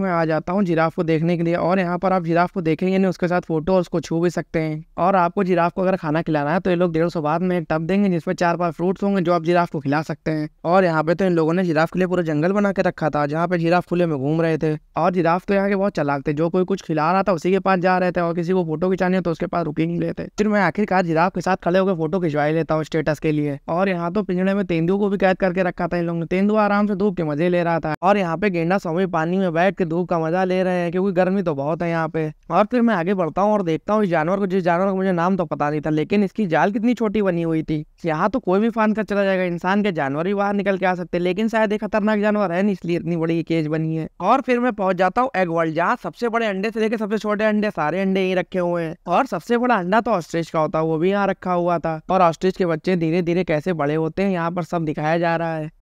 मैं आ जाता हूँ जिराफ को देखने के लिए और यहाँ पर आप जिराफ को देखेंगे नहीं उसके साथ फोटो और उसको छू भी सकते हैं और आपको जिराफ को अगर खाना खिलाना है तो ये लोग डेढ़ सौ बाद में एक टब देंगे जिसमें चार पांच फ्रूट्स होंगे जो आप जिराफ को खिला सकते हैं और यहाँ पे तो इन लोगों ने जिराफ के लिए पूरा जंगल बना के रखा था जहाँ पे जिराफ खुले में घूम रहे थे और जिराफ तो यहाँ के बहुत चलाक थे जो कोई कुछ खिला रहा था उसी के पास जा रहे थे और किसी को फोटो खिंचाने तो उसके पास रुकी नहीं लेते फिर मैं आखिरकार जिराफ के साथ खड़े होकर फोटो खिंचवाई लेता हूँ स्टेटस के लिए और यहाँ तो पिंजड़े में तेंदुओं को भी कैद करके रखा था इन लोगों ने तेंदुआ आराम से धूप के मजे ले रहा था और यहाँ पे गेंडा सौ पानी में बैठ धूप का मजा ले रहे हैं क्योंकि गर्मी तो बहुत है यहाँ पे और फिर मैं आगे बढ़ता हूँ और देखता हूँ इस जानवर को जिस जानवर का मुझे नाम तो पता नहीं था लेकिन इसकी जाल कितनी छोटी बनी हुई थी यहाँ तो कोई भी फान कर चला जाएगा इंसान के जानवर ही बाहर निकल के आ सकते लेकिन शायद एक खतरनाक जानवर है नहीं इसलिए इतनी बड़ी केज बनी है और फिर मैं पहुंच जाता हूँ एग वर्ल्ड जहाँ सबसे बड़े अंडे से लेकर सबसे छोटे अंडे सारे अंडे यही रखे हुए हैं और सबसे बड़ा अंडा तो ऑस्ट्रिच का होता है वो भी यहाँ रखा हुआ था और ऑस्ट्रिच के बच्चे धीरे धीरे कैसे बड़े होते हैं यहाँ पर सब दिखाया जा रहा है